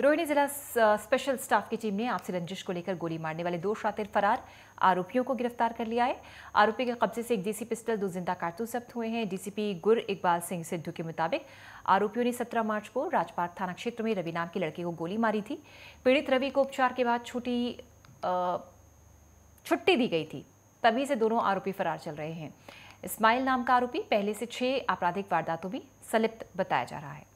रोहिणी जिला special staff की team ने आपसी रंजिश को लेकर गोली मारने वाले दो शातिर फरार आरोपियों को गिरफ्तार कर लिया है आरोपी के कब्जे से एक देसी पिस्टल दो जिंदा कारतूस जब्त हुए हैं डीसीपी गुर इकबाल सिंह सिद्धू के मुताबिक आरोपियों ने 17 मार्च को राजपात थाना क्षेत्र में रवि नाम के लड़के को गोली मारी थी पीड़ित रवि को उपचार के बाद छुट्टी छुट्टी दी गई थी तभी से दोनों आरोपी फरार चल रहे हैं इस्माइल नाम का आरोपी पहले से छह आपराधिक वारदातों में संलिप्त बताया जा रहा है